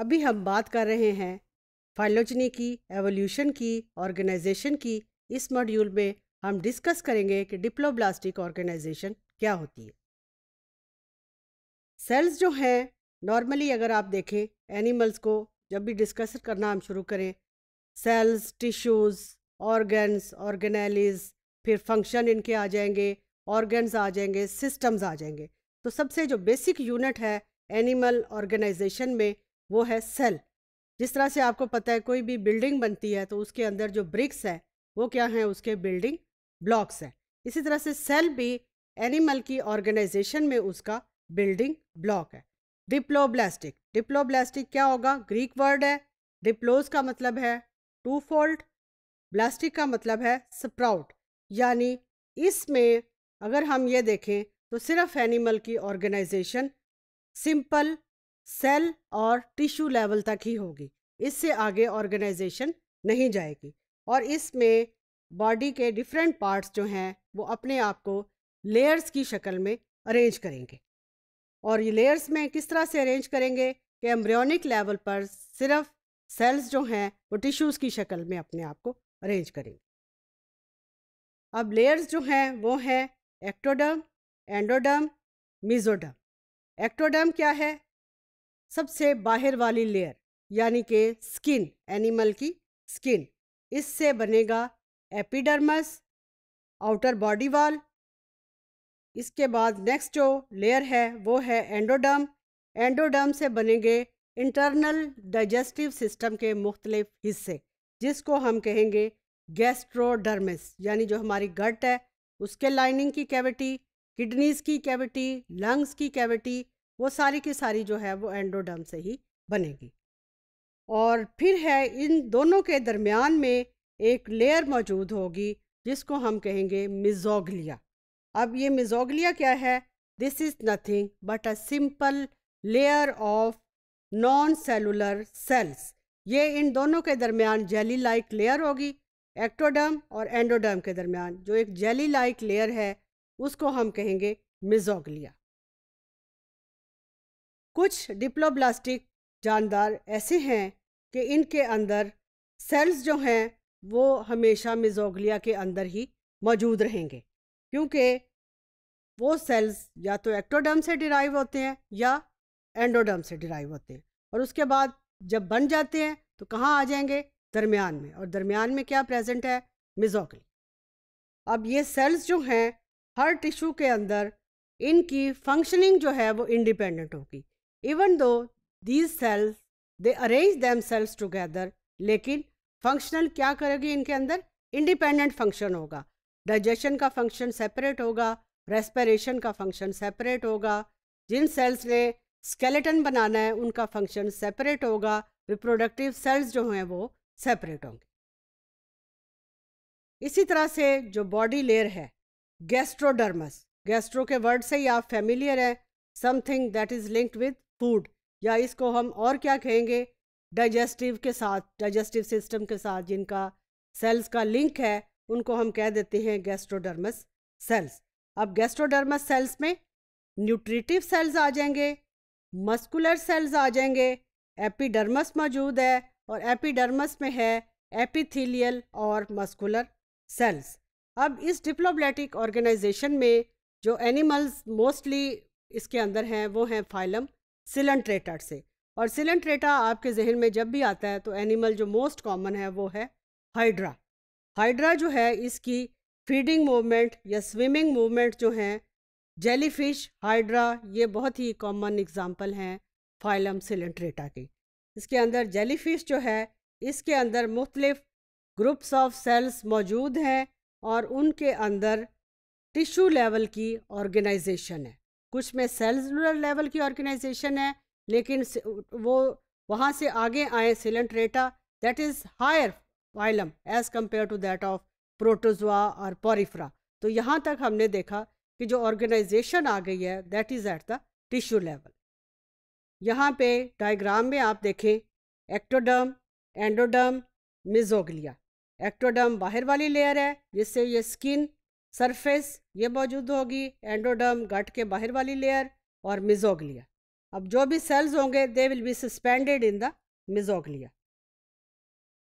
अभी हम बात कर रहे हैं फाइलोजनी की एवोल्यूशन की ऑर्गेनाइजेशन की इस मॉड्यूल में हम डिस्कस करेंगे कि डिप्लोब्लास्टिक ऑर्गेनाइजेशन क्या होती है सेल्स जो हैं नॉर्मली अगर आप देखें एनिमल्स को जब भी डिस्कस करना हम शुरू करें सेल्स टिश्यूज़ ऑर्गन्स ऑर्गेनाइलिज फिर फंक्शन इनके आ जाएंगे ऑर्गन्स आ जाएंगे सिस्टम्स आ जाएंगे तो सबसे जो बेसिक यूनिट है एनिमल ऑर्गेनाइजेशन में वो है सेल जिस तरह से आपको पता है कोई भी बिल्डिंग बनती है तो उसके अंदर जो ब्रिक्स है वो क्या है उसके बिल्डिंग ब्लॉक्स हैं इसी तरह से सेल भी एनिमल की ऑर्गेनाइजेशन में उसका बिल्डिंग ब्लॉक है डिप्लोब्लास्टिक डिप्लोब्लास्टिक क्या होगा ग्रीक वर्ड है डिप्लोज का मतलब है टू फोल्ड ब्लास्टिक का मतलब है स्प्राउट यानी इसमें अगर हम ये देखें तो सिर्फ एनिमल की ऑर्गेनाइजेशन सिंपल सेल और टिश्यू लेवल तक ही होगी इससे आगे ऑर्गेनाइजेशन नहीं जाएगी और इसमें बॉडी के डिफरेंट पार्ट्स जो हैं वो अपने आप को लेयर्स की शक्ल में अरेंज करेंगे और ये लेयर्स में किस तरह से अरेंज करेंगे कि एम्ब्रियोनिक लेवल पर सिर्फ सेल्स जो हैं वो टिश्यूज़ की शक्ल में अपने आप को अरेंज करेंगे अब लेयर्स जो हैं वो हैं एक्टोडर्म एंडोडर्म मिजोडर्म एक्टोडर्म क्या है सबसे बाहर वाली लेयर यानी कि स्किन एनिमल की स्किन इससे बनेगा एपिडर्मस आउटर बॉडी वॉल इसके बाद नेक्स्ट जो लेयर है वो है एंडोडर्म एंडोडर्म से बनेंगे इंटरनल डाइजेस्टिव सिस्टम के मुख्तलिफ हिस्से जिसको हम कहेंगे गैस्ट्रोडर्मिस यानी जो हमारी गट है उसके लाइनिंग की कैविटी किडनीज़ की कैविटी लंग्स की कैविटी वो सारी की सारी जो है वो एंडोडर्म से ही बनेगी और फिर है इन दोनों के दरमियान में एक लेयर मौजूद होगी जिसको हम कहेंगे मिजोगलिया अब ये मिजोगलिया क्या है this is nothing but a simple layer of non cellular cells ये इन दोनों के दरमियान जेली लाइक लेयर होगी एक्टोडर्म और एंडोडर्म के दरमियान जो एक जेली लाइक लेयर है उसको हम कहेंगे मिजोगलिया कुछ डिप्लोब्लास्टिक जानदार ऐसे हैं कि इनके अंदर सेल्स जो हैं वो हमेशा मिजोगलिया के अंदर ही मौजूद रहेंगे क्योंकि वो सेल्स या तो एक्टोडर्म से डिराइव होते हैं या एंडोडर्म से डिराइव होते हैं और उसके बाद जब बन जाते हैं तो कहाँ आ जाएंगे दरमियान में और दरमियान में क्या प्रेजेंट है मिजोकली अब ये सेल्स जो हैं हर टिश्यू के अंदर इनकी फंक्शनिंग जो है वो इंडिपेंडेंट होगी even though these cells they arrange them cells together लेकिन फंक्शनल क्या करेगी इनके अंदर इंडिपेंडेंट फंक्शन होगा डाइजेशन का फंक्शन सेपरेट होगा रेस्पिरेशन का फंक्शन सेपरेट होगा जिन सेल्स ने स्केलेटन बनाना है उनका फंक्शन सेपरेट होगा रिप्रोडक्टिव सेल्स जो हैं वो सेपरेट होंगे इसी तरह से जो बॉडी लेयर है गैस्ट्रोडर्मस गैस्ट्रो के वर्ड से ही आप फेमिलियर हैं something that is linked with food या इसको हम और क्या कहेंगे डाइजेस्टिव के साथ डाइजेस्टिव सिस्टम के साथ जिनका सेल्स का लिंक है उनको हम कह देते हैं गैस्ट्रोडर्मस सेल्स अब गैस्ट्रोडर्मस सेल्स में न्यूट्रिटिव सेल्स आ जाएंगे मस्कुलर सेल्स आ जाएंगे एपिडर्मस मौजूद है और एपिडर्मस में है एपिथीलियल और मस्कुलर सेल्स अब इस डिप्लोब्लेटिक ऑर्गेनाइजेशन में जो एनिमल्स मोस्टली इसके अंदर हैं वो हैं फाइलम सिलेंट्रेटा से और सिलेंट्रेटा आपके जहन में जब भी आता है तो एनिमल जो मोस्ट कॉमन है वो है हाइड्रा हाइड्रा जो है इसकी फीडिंग मूवमेंट या स्विमिंग मूवमेंट जो हैं जेलीफिश हाइड्रा ये बहुत ही कॉमन एग्जांपल हैं फाइलम सिलेंट्रेटा की इसके अंदर जेलीफिश जो है इसके अंदर मुख्तलिफ ग्रुप्स ऑफ सेल्स मौजूद हैं और उनके अंदर टिश्यू लेवल की ऑर्गेनाइजेशन है कुछ में सेलुलर लेवल की ऑर्गेनाइजेशन है लेकिन वो वहाँ से आगे आए coelenterata that is higher phylum as compared to that of protozoa और पोरीफ्रा तो यहाँ तक हमने देखा कि जो ऑर्गेनाइजेशन आ गई है that is at the tissue level यहाँ पे डायग्राम में आप देखें एक्टोडर्म एंडोडर्म मिजोगलिया एक्टोडर्म बाहर वाली लेयर है जिससे ये स्किन सरफेस ये मौजूद होगी एंडोडर्म गट के बाहर वाली लेयर और मिजोगलिया अब जो भी सेल्स होंगे they will be suspended in the मिजोगलिया